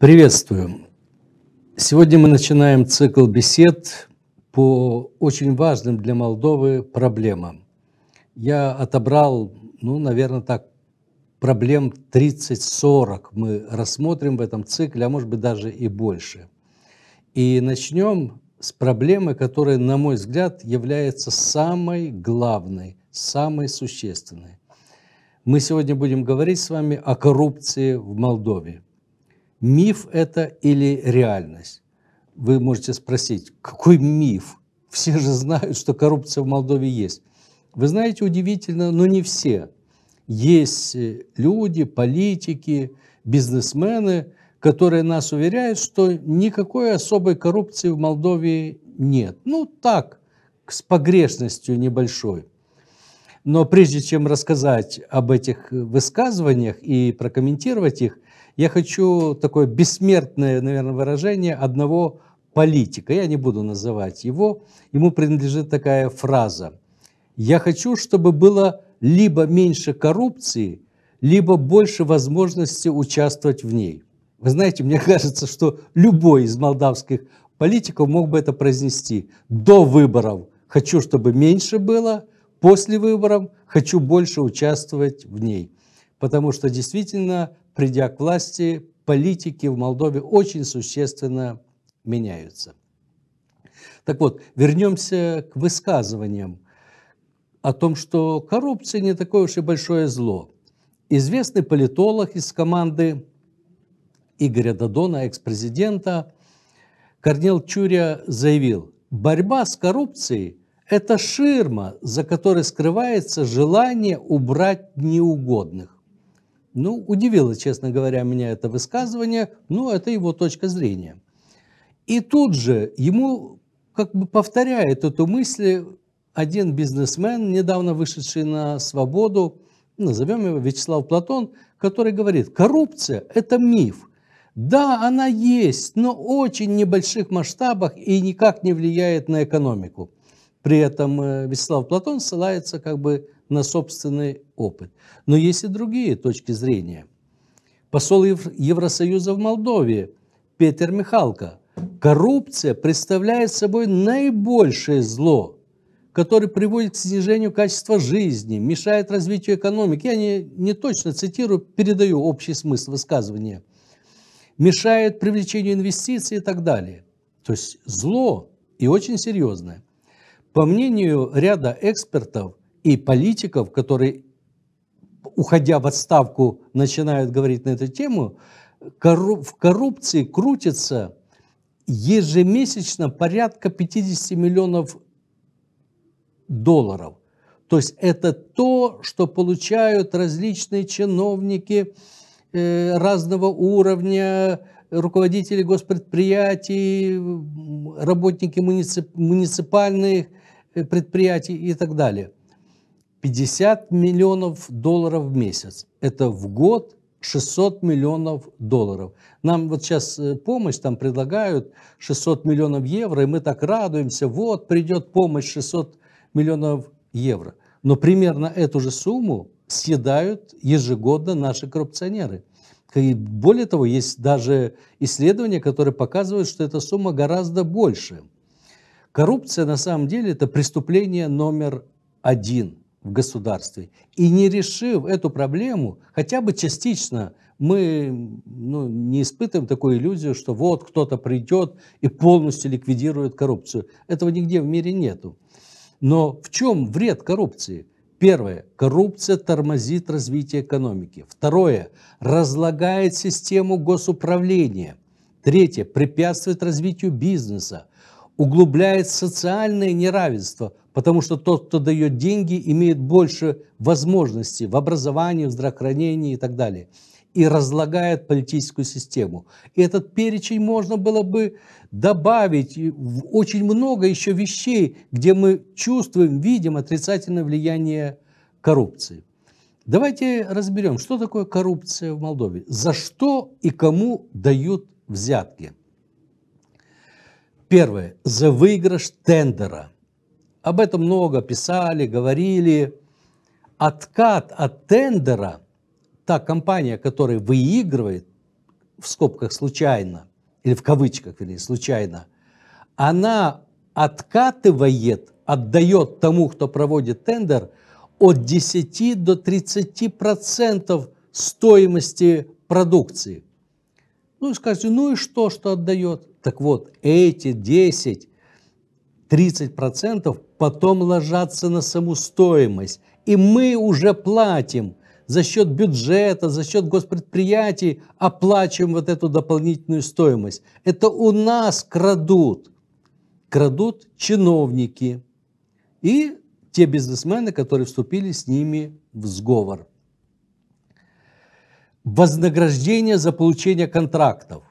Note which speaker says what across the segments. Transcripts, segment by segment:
Speaker 1: Приветствую. Сегодня мы начинаем цикл бесед по очень важным для Молдовы проблемам. Я отобрал, ну, наверное, так, проблем 30-40 мы рассмотрим в этом цикле, а может быть даже и больше. И начнем с проблемы, которая, на мой взгляд, является самой главной, самой существенной. Мы сегодня будем говорить с вами о коррупции в Молдове. Миф это или реальность? Вы можете спросить, какой миф? Все же знают, что коррупция в Молдове есть. Вы знаете, удивительно, но не все. Есть э, люди, политики, бизнесмены, которые нас уверяют, что никакой особой коррупции в Молдове нет. Ну так, с погрешностью небольшой. Но прежде чем рассказать об этих э, высказываниях и прокомментировать их, я хочу такое бессмертное, наверное, выражение одного политика. Я не буду называть его. Ему принадлежит такая фраза. Я хочу, чтобы было либо меньше коррупции, либо больше возможности участвовать в ней. Вы знаете, мне кажется, что любой из молдавских политиков мог бы это произнести. До выборов хочу, чтобы меньше было, после выборов хочу больше участвовать в ней потому что действительно, придя к власти, политики в Молдове очень существенно меняются. Так вот, вернемся к высказываниям о том, что коррупция не такое уж и большое зло. Известный политолог из команды Игоря Дадона, экс-президента, Корнел Чуря заявил, борьба с коррупцией – это ширма, за которой скрывается желание убрать неугодных. Ну, удивило, честно говоря, меня это высказывание, но ну, это его точка зрения. И тут же ему как бы повторяет эту мысль один бизнесмен, недавно вышедший на свободу, назовем его Вячеслав Платон, который говорит, коррупция – это миф. Да, она есть, но очень небольших масштабах и никак не влияет на экономику. При этом э, Вячеслав Платон ссылается как бы на собственный опыт. Но есть и другие точки зрения. Посол Евросоюза в Молдове Петер Михалко. Коррупция представляет собой наибольшее зло, которое приводит к снижению качества жизни, мешает развитию экономики. Я не, не точно цитирую, передаю общий смысл высказывания. Мешает привлечению инвестиций и так далее. То есть зло и очень серьезное. По мнению ряда экспертов, и политиков, которые, уходя в отставку, начинают говорить на эту тему, в коррупции крутится ежемесячно порядка 50 миллионов долларов. То есть это то, что получают различные чиновники э, разного уровня, руководители госпредприятий, работники муниципальных э, предприятий и так далее. 50 миллионов долларов в месяц. Это в год 600 миллионов долларов. Нам вот сейчас э, помощь там предлагают 600 миллионов евро, и мы так радуемся, вот придет помощь 600 миллионов евро. Но примерно эту же сумму съедают ежегодно наши коррупционеры. И более того, есть даже исследования, которые показывают, что эта сумма гораздо больше. Коррупция на самом деле это преступление номер один – в государстве. И не решив эту проблему, хотя бы частично, мы ну, не испытываем такую иллюзию, что вот кто-то придет и полностью ликвидирует коррупцию. Этого нигде в мире нету. Но в чем вред коррупции? Первое. Коррупция тормозит развитие экономики. Второе. Разлагает систему госуправления. Третье. Препятствует развитию бизнеса. Углубляет социальное неравенство, Потому что тот, кто дает деньги, имеет больше возможностей в образовании, в здравоохранении и так далее. И разлагает политическую систему. И этот перечень можно было бы добавить очень много еще вещей, где мы чувствуем, видим отрицательное влияние коррупции. Давайте разберем, что такое коррупция в Молдове, за что и кому дают взятки. Первое. За выигрыш тендера – об этом много писали, говорили. Откат от тендера, та компания, которая выигрывает, в скобках случайно, или в кавычках, или случайно, она откатывает, отдает тому, кто проводит тендер, от 10 до 30 процентов стоимости продукции. Ну, скажете, ну и что, что отдает? Так вот, эти 10 30% потом ложатся на саму стоимость. И мы уже платим за счет бюджета, за счет госпредприятий оплачиваем вот эту дополнительную стоимость. Это у нас крадут. Крадут чиновники и те бизнесмены, которые вступили с ними в сговор. Вознаграждение за получение контрактов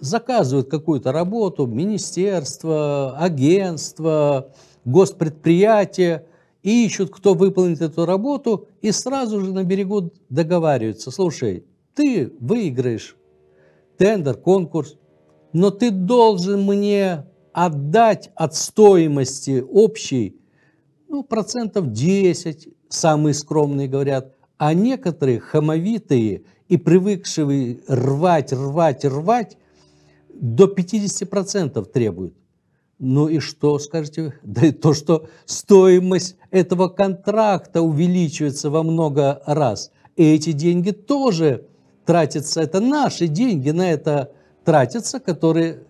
Speaker 1: заказывают какую-то работу, министерство, агентство, госпредприятие, и ищут, кто выполнит эту работу, и сразу же на берегу договариваются. Слушай, ты выиграешь тендер, конкурс, но ты должен мне отдать от стоимости общей ну, процентов 10, самые скромные говорят, а некоторые хамовитые и привыкшие рвать, рвать, рвать, до 50% требует. Ну и что, скажете? Да и то, что стоимость этого контракта увеличивается во много раз. И эти деньги тоже тратятся, это наши деньги на это тратятся, которые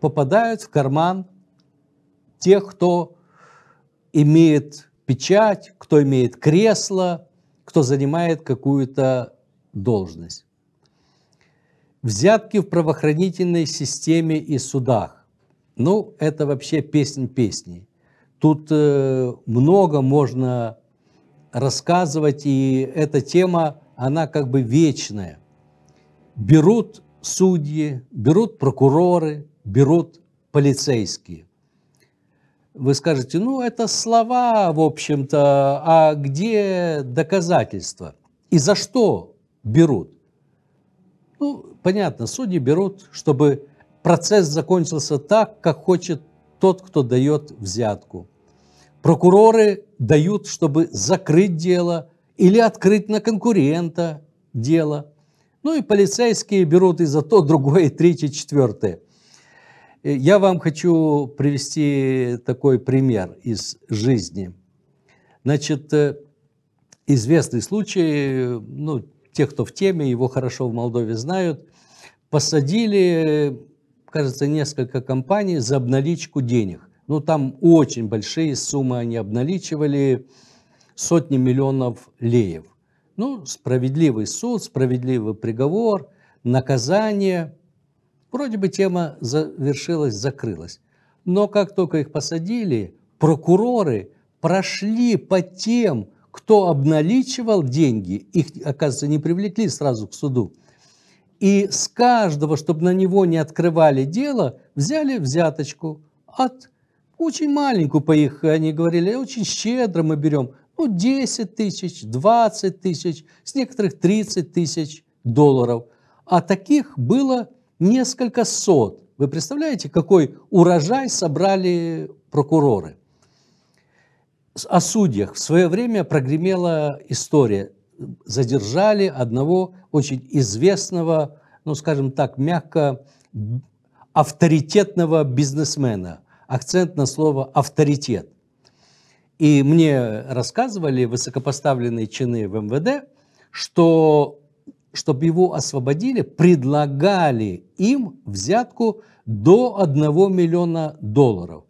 Speaker 1: попадают в карман тех, кто имеет печать, кто имеет кресло, кто занимает какую-то должность. Взятки в правоохранительной системе и судах. Ну, это вообще песнь песней. Тут э, много можно рассказывать, и эта тема, она как бы вечная. Берут судьи, берут прокуроры, берут полицейские. Вы скажете, ну это слова, в общем-то, а где доказательства? И за что берут? Ну, понятно, судьи берут, чтобы процесс закончился так, как хочет тот, кто дает взятку. Прокуроры дают, чтобы закрыть дело или открыть на конкурента дело. Ну и полицейские берут и за то, другое, и третье, четвертое. Я вам хочу привести такой пример из жизни. Значит, э, известный случай, ну, те, кто в теме, его хорошо в Молдове знают, посадили, кажется, несколько компаний за обналичку денег. Ну, там очень большие суммы они обналичивали, сотни миллионов леев. Ну, справедливый суд, справедливый приговор, наказание. Вроде бы тема завершилась, закрылась. Но как только их посадили, прокуроры прошли по тем кто обналичивал деньги, их, оказывается, не привлекли сразу к суду. И с каждого, чтобы на него не открывали дело, взяли взяточку от очень маленькую по их, они говорили, очень щедро мы берем, ну, 10 тысяч, 20 тысяч, с некоторых 30 тысяч долларов. А таких было несколько сот. Вы представляете, какой урожай собрали прокуроры? о судьях. В свое время прогремела история. Задержали одного очень известного, ну, скажем так, мягко авторитетного бизнесмена. Акцент на слово «авторитет». И мне рассказывали высокопоставленные чины в МВД, что, чтобы его освободили, предлагали им взятку до 1 миллиона долларов.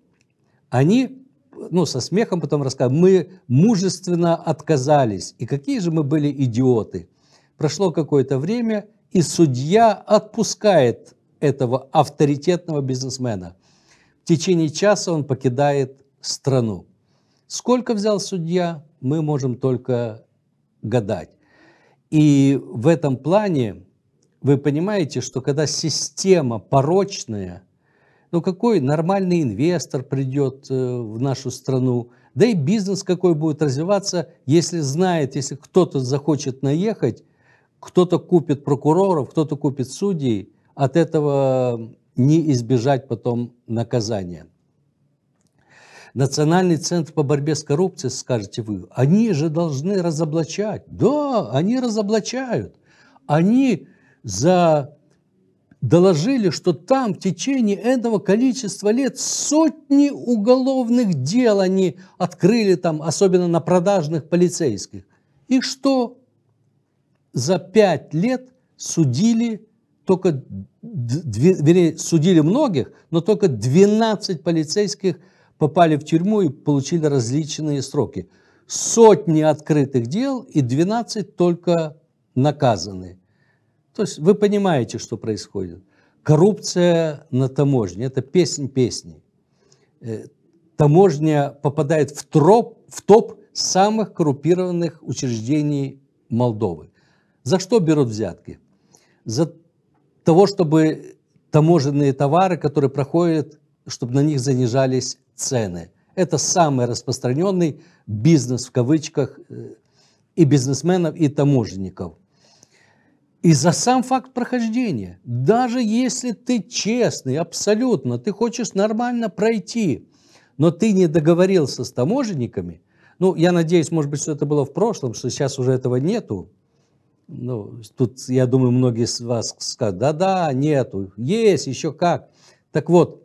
Speaker 1: Они ну, со смехом потом рассказывал, мы мужественно отказались. И какие же мы были идиоты. Прошло какое-то время, и судья отпускает этого авторитетного бизнесмена. В течение часа он покидает страну. Сколько взял судья, мы можем только гадать. И в этом плане вы понимаете, что когда система порочная – но ну, какой нормальный инвестор придет э, в нашу страну? Да и бизнес какой будет развиваться, если знает, если кто-то захочет наехать, кто-то купит прокуроров, кто-то купит судей, от этого не избежать потом наказания. Национальный центр по борьбе с коррупцией, скажете вы, они же должны разоблачать. Да, они разоблачают. Они за доложили, что там в течение этого количества лет сотни уголовных дел они открыли там, особенно на продажных полицейских. И что за пять лет судили только, вернее, судили многих, но только 12 полицейских попали в тюрьму и получили различные сроки. Сотни открытых дел и 12 только наказаны. То есть вы понимаете, что происходит. Коррупция на таможне – это песнь песни. Э, таможня попадает в, троп, в топ самых коррупированных учреждений Молдовы. За что берут взятки? За того, чтобы таможенные товары, которые проходят, чтобы на них занижались цены. Это самый распространенный бизнес в кавычках э, и бизнесменов, и таможенников – и за сам факт прохождения, даже если ты честный, абсолютно, ты хочешь нормально пройти, но ты не договорился с таможенниками, ну, я надеюсь, может быть, что это было в прошлом, что сейчас уже этого нету. Ну, тут, я думаю, многие из вас скажут, да-да, нету, есть, еще как. Так вот,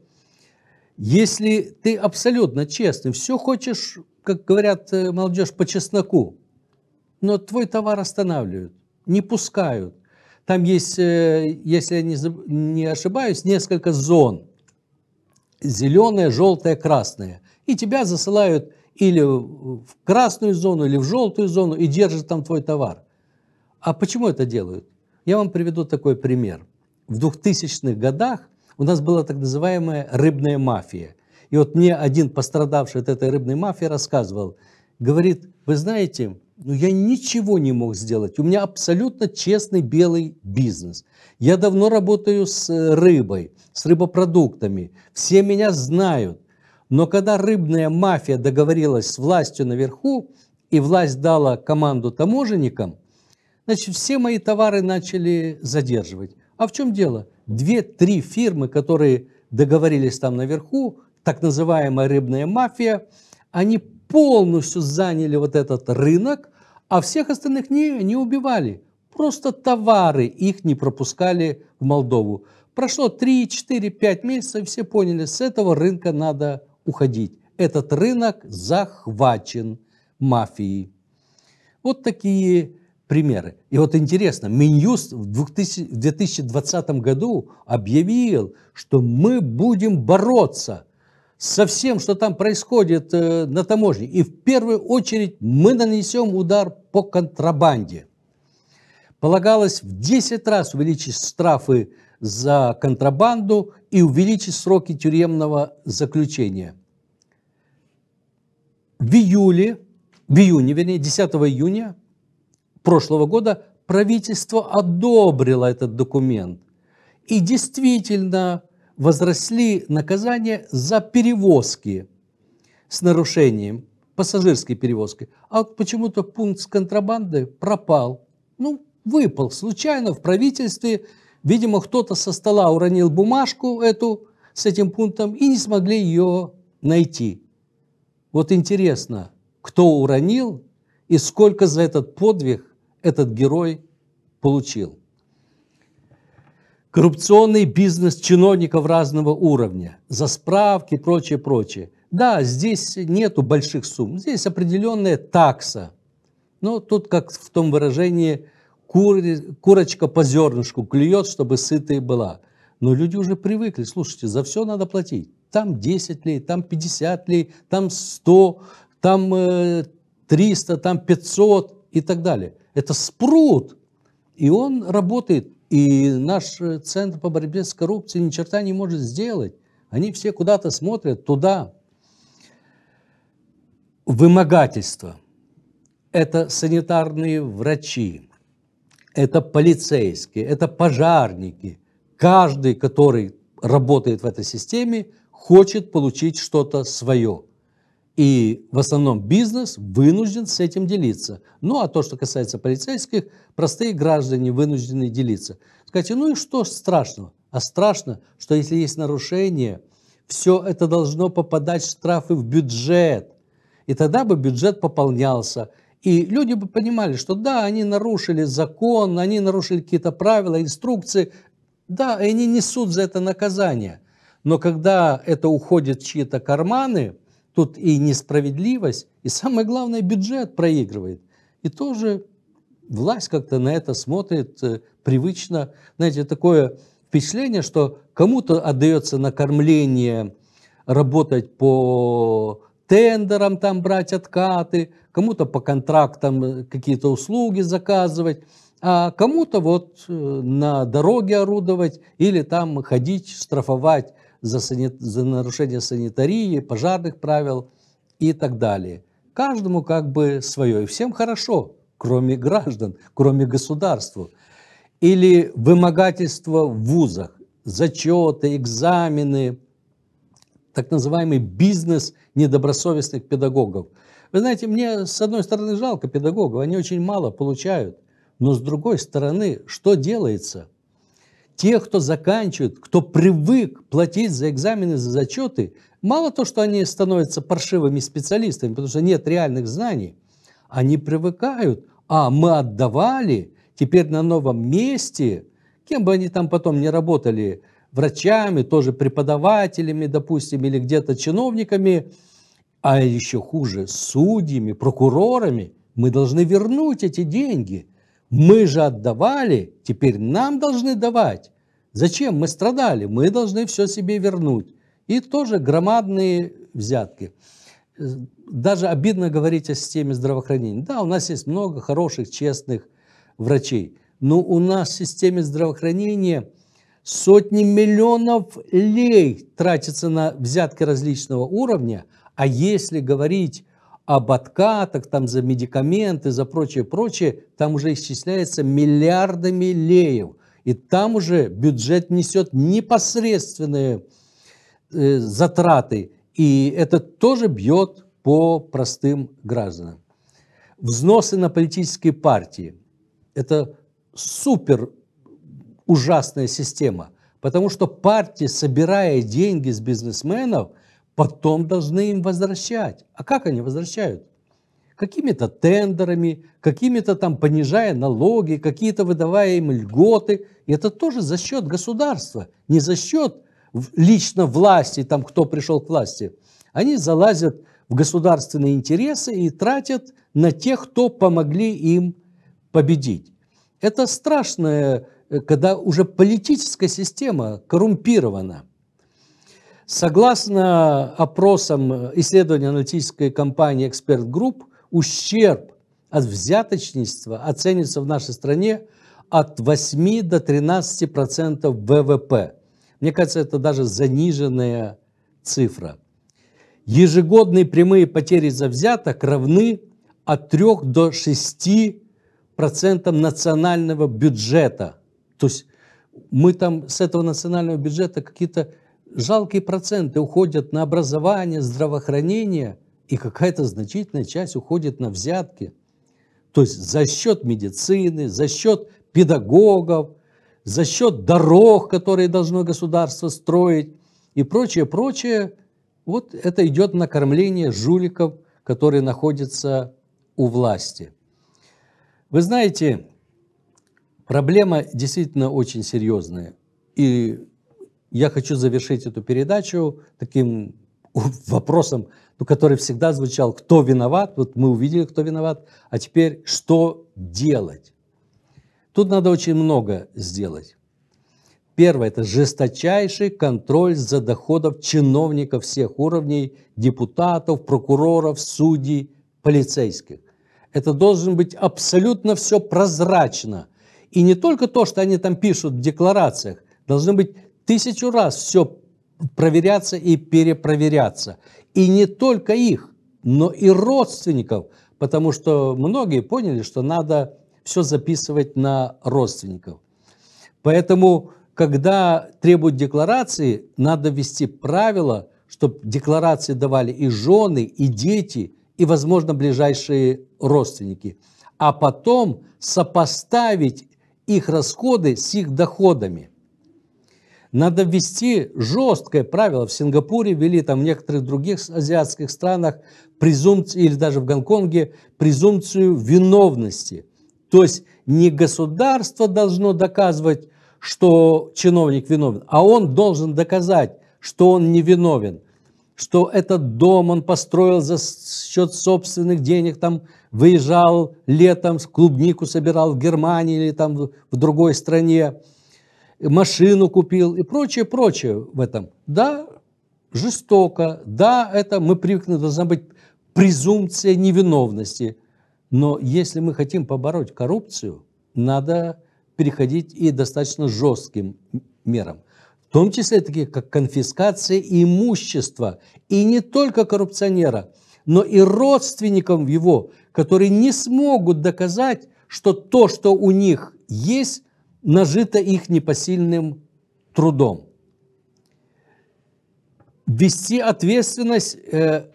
Speaker 1: если ты абсолютно честный, все хочешь, как говорят э, молодежь, по чесноку, но твой товар останавливают, не пускают, там есть, э, если я не, ошибаюсь, несколько зон. Зеленая, желтая, красная. И тебя засылают или в красную зону, или в желтую зону, и держат там твой товар. А почему это делают? Я вам приведу такой пример. В 2000-х годах у нас была так называемая рыбная мафия. И вот мне один пострадавший от этой рыбной мафии рассказывал, говорит, вы знаете, но ну, я ничего не мог сделать. У меня абсолютно честный белый бизнес. Я давно работаю с э, рыбой, с рыбопродуктами. Все меня знают. Но когда рыбная мафия договорилась с властью наверху, и власть дала команду таможенникам, значит, все мои товары начали задерживать. А в чем дело? Две-три фирмы, которые договорились там наверху, так называемая рыбная мафия, они полностью заняли вот этот рынок, а всех остальных не, не убивали. Просто товары их не пропускали в Молдову. Прошло 3, 4, 5 месяцев, все поняли, с этого рынка надо уходить. Этот рынок захвачен мафией. Вот такие примеры. И вот интересно, Минюст в 2020 году объявил, что мы будем бороться со всем, что там происходит э, на таможне. И в первую очередь мы нанесем удар по контрабанде. Полагалось в 10 раз увеличить штрафы за контрабанду и увеличить сроки тюремного заключения. В июле, в июне, вернее, 10 июня прошлого года правительство одобрило этот документ. И действительно, возросли наказания за перевозки с нарушением, пассажирские перевозки. А вот почему-то пункт с контрабанды пропал. Ну, выпал случайно в правительстве. Видимо, кто-то со стола уронил бумажку эту с этим пунктом и не смогли ее найти. Вот интересно, кто уронил и сколько за этот подвиг этот герой получил коррупционный бизнес чиновников разного уровня, за справки и прочее, прочее. Да, здесь нету больших сумм, здесь определенная такса. Но тут, как в том выражении, кур, курочка по зернышку клюет, чтобы сытая была. Но люди уже привыкли, слушайте, за все надо платить. Там 10 лей, там 50 лей, там 100, там э, 300, там 500 и так далее. Это спрут, и он работает и наш э, Центр по борьбе с коррупцией ни черта не может сделать. Они все куда-то смотрят туда. Вымогательство. Это санитарные врачи, это полицейские, это пожарники. Каждый, который работает в этой системе, хочет получить что-то свое – и в основном бизнес вынужден с этим делиться. Ну, а то, что касается полицейских, простые граждане вынуждены делиться. Скажите, ну и что страшного? А страшно, что если есть нарушение, все это должно попадать в штрафы в бюджет. И тогда бы бюджет пополнялся. И люди бы понимали, что да, они нарушили закон, они нарушили какие-то правила, инструкции. Да, и они несут за это наказание. Но когда это уходит в чьи-то карманы – Тут и несправедливость, и самое главное, бюджет проигрывает. И тоже власть как-то на это смотрит э, привычно. Знаете, такое впечатление, что кому-то отдается накормление, работать по тендерам, там брать откаты, кому-то по контрактам э, какие-то услуги заказывать, а кому-то вот э, на дороге орудовать или там ходить, штрафовать за, санит... за нарушение санитарии, пожарных правил и так далее. Каждому как бы свое, и всем хорошо, кроме граждан, кроме государства. Или вымогательство в вузах, зачеты, экзамены, так называемый бизнес недобросовестных педагогов. Вы знаете, мне с одной стороны жалко педагогов, они очень мало получают, но с другой стороны, что делается – те, кто заканчивает, кто привык платить за экзамены, за зачеты, мало то, что они становятся паршивыми специалистами, потому что нет реальных знаний, они привыкают. А, мы отдавали, теперь на новом месте, кем бы они там потом не работали, врачами, тоже преподавателями, допустим, или где-то чиновниками, а еще хуже, судьями, прокурорами, мы должны вернуть эти деньги – мы же отдавали, теперь нам должны давать. Зачем мы страдали? Мы должны все себе вернуть. И тоже громадные взятки. Даже обидно говорить о системе здравоохранения. Да, у нас есть много хороших, честных врачей. Но у нас в системе здравоохранения сотни миллионов лей тратится на взятки различного уровня. А если говорить об откатах, там за медикаменты, за прочее, прочее, там уже исчисляется миллиардами леев. И там уже бюджет несет непосредственные э, затраты. И это тоже бьет по простым гражданам. Взносы на политические партии – это супер ужасная система, потому что партии, собирая деньги с бизнесменов – потом должны им возвращать. А как они возвращают? Какими-то тендерами, какими-то там понижая налоги, какие-то выдавая им льготы. И это тоже за счет государства, не за счет лично власти, там кто пришел к власти. Они залазят в государственные интересы и тратят на тех, кто помогли им победить. Это страшное, э, когда уже политическая система коррумпирована – Согласно опросам исследования аналитической компании «Эксперт Групп», ущерб от взяточничества оценится в нашей стране от 8 до 13 процентов ВВП. Мне кажется, это даже заниженная цифра. Ежегодные прямые потери за взяток равны от 3 до 6 процентов национального бюджета. То есть мы там с этого национального бюджета какие-то жалкие проценты уходят на образование, здравоохранение, и какая-то значительная часть уходит на взятки. То есть за счет медицины, за счет педагогов, за счет дорог, которые должно государство строить и прочее, прочее. Вот это идет накормление жуликов, которые находятся у власти. Вы знаете, проблема действительно очень серьезная. И я хочу завершить эту передачу таким вопросом, ну, который всегда звучал, кто виноват, вот мы увидели, кто виноват, а теперь что делать? Тут надо очень много сделать. Первое – это жесточайший контроль за доходов чиновников всех уровней, депутатов, прокуроров, судей, полицейских. Это должен быть абсолютно все прозрачно. И не только то, что они там пишут в декларациях, должны быть тысячу раз все проверяться и перепроверяться. И не только их, но и родственников, потому что многие поняли, что надо все записывать на родственников. Поэтому, когда требуют декларации, надо ввести правило, чтобы декларации давали и жены, и дети, и, возможно, ближайшие родственники. А потом сопоставить их расходы с их доходами – надо ввести жесткое правило. В Сингапуре ввели, там в некоторых других азиатских странах, презумпцию, или даже в Гонконге, презумпцию виновности. То есть не государство должно доказывать, что чиновник виновен, а он должен доказать, что он не виновен, что этот дом он построил за счет собственных денег, там выезжал летом, клубнику собирал в Германии или там в другой стране, машину купил и прочее, прочее в этом. Да, жестоко, да, это мы привыкли, должна быть презумпция невиновности. Но если мы хотим побороть коррупцию, надо переходить и достаточно жестким мерам. В том числе такие, как конфискация имущества. И не только коррупционера, но и родственникам его, которые не смогут доказать, что то, что у них есть, нажито их непосильным трудом. Вести ответственность э,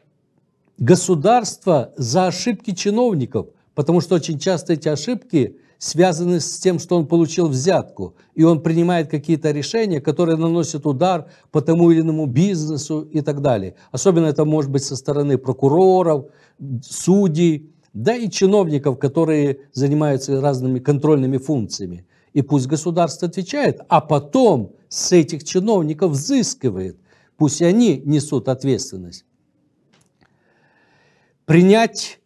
Speaker 1: государства за ошибки чиновников, потому что очень часто эти ошибки связаны с тем, что он получил взятку, и он принимает какие-то решения, которые наносят удар по тому или иному бизнесу и так далее. Особенно это может быть со стороны прокуроров, судей, да и чиновников, которые занимаются разными контрольными функциями. И пусть государство отвечает, а потом с этих чиновников взыскивает. Пусть они несут ответственность. Принять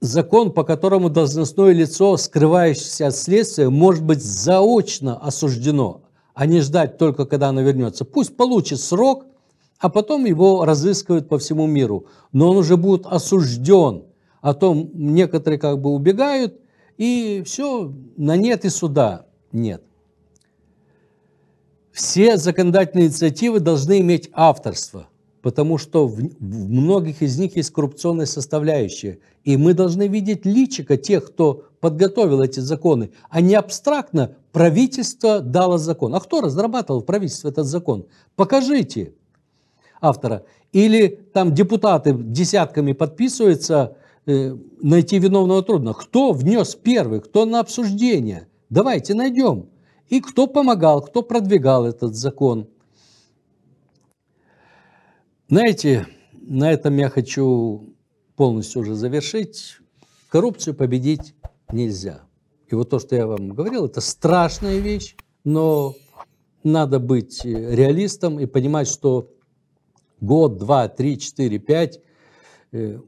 Speaker 1: закон, по которому должностное лицо, скрывающееся от следствия, может быть заочно осуждено, а не ждать только, когда оно вернется. Пусть получит срок, а потом его разыскивают по всему миру. Но он уже будет осужден. О том некоторые как бы убегают, и все на нет и суда нет. Все законодательные инициативы должны иметь авторство, потому что в, в многих из них есть коррупционная составляющая. И мы должны видеть личика тех, кто подготовил эти законы, а не абстрактно правительство дало закон. А кто разрабатывал в правительстве этот закон? Покажите автора. Или там депутаты десятками подписываются, Э, найти виновного трудно. Кто внес первый, кто на обсуждение? Давайте найдем. И кто помогал, кто продвигал этот закон. Знаете, на этом я хочу полностью уже завершить. Коррупцию победить нельзя. И вот то, что я вам говорил, это страшная вещь, но надо быть э, реалистом и понимать, что год, два, три, четыре, пять э,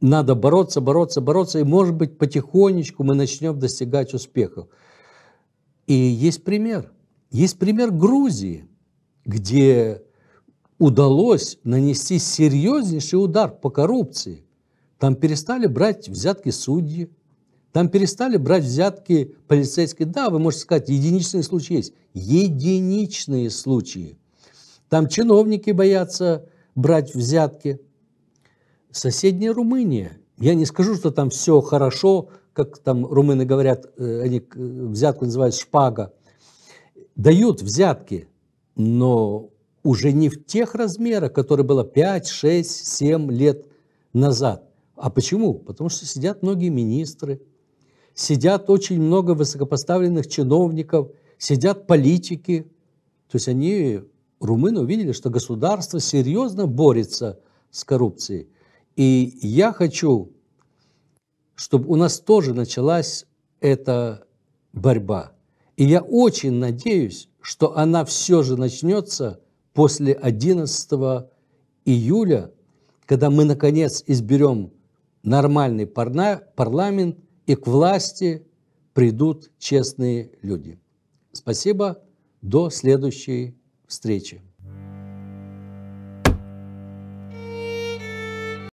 Speaker 1: надо бороться, бороться, бороться, и, может быть, потихонечку мы начнем достигать успехов. И есть пример. Есть пример Грузии, где удалось нанести серьезнейший удар по коррупции. Там перестали брать взятки судьи, там перестали брать взятки полицейские. Да, вы можете сказать, единичные случаи есть. Единичные случаи. Там чиновники боятся брать взятки соседняя Румыния. Я не скажу, что там все хорошо, как там румыны говорят, э, они э, взятку называют шпага. Дают взятки, но уже не в тех размерах, которые было 5, 6, 7 лет назад. А почему? Потому что сидят многие министры, сидят очень много высокопоставленных чиновников, сидят политики. То есть они, румыны, увидели, что государство серьезно борется с коррупцией. И я хочу, чтобы у нас тоже началась эта борьба. И я очень надеюсь, что она все же начнется после 11 июля, когда мы, наконец, изберем нормальный парламент, и к власти придут честные люди. Спасибо. До следующей встречи.